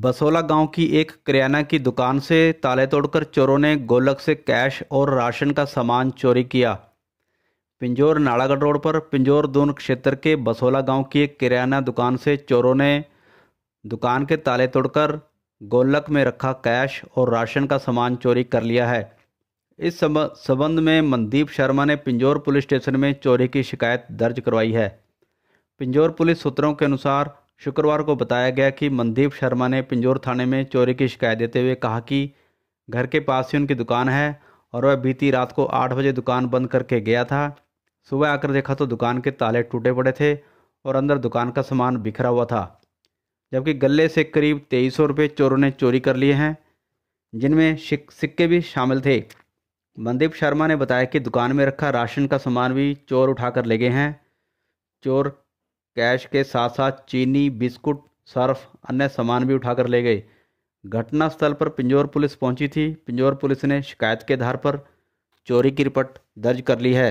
बसोला गांव की एक करियाना की दुकान से ताले तोड़कर चोरों ने गोलक से कैश और राशन का सामान चोरी किया पिंजौर नालागढ़ रोड पर पिंजौर दून क्षेत्र के बसोला गांव की एक किराना दुकान से चोरों ने दुकान के ताले तोड़कर गोलक में रखा कैश और राशन का सामान चोरी कर लिया है इस संबंध में मनदीप शर्मा ने पिंजौर पुलिस स्टेशन में चोरी की शिकायत दर्ज करवाई है पिंजौर पुलिस सूत्रों के अनुसार शुक्रवार को बताया गया कि मनदीप शर्मा ने पिंजौर थाने में चोरी की शिकायत देते हुए कहा कि घर के पास ही उनकी दुकान है और वह बीती रात को आठ बजे दुकान बंद करके गया था सुबह आकर देखा तो दुकान के ताले टूटे पड़े थे और अंदर दुकान का सामान बिखरा हुआ था जबकि गले से करीब तेईस सौ रुपये चोरों ने चोरी कर लिए हैं जिनमें सिक्के भी शामिल थे मनदीप शर्मा ने बताया कि दुकान में रखा राशन का सामान भी चोर उठा कर ले गए हैं चोर कैश के साथ साथ चीनी बिस्कुट सर्फ अन्य सामान भी उठाकर ले गए घटनास्थल पर पिंजौर पुलिस पहुंची थी पिंजौर पुलिस ने शिकायत के आधार पर चोरी की रिपोर्ट दर्ज कर ली है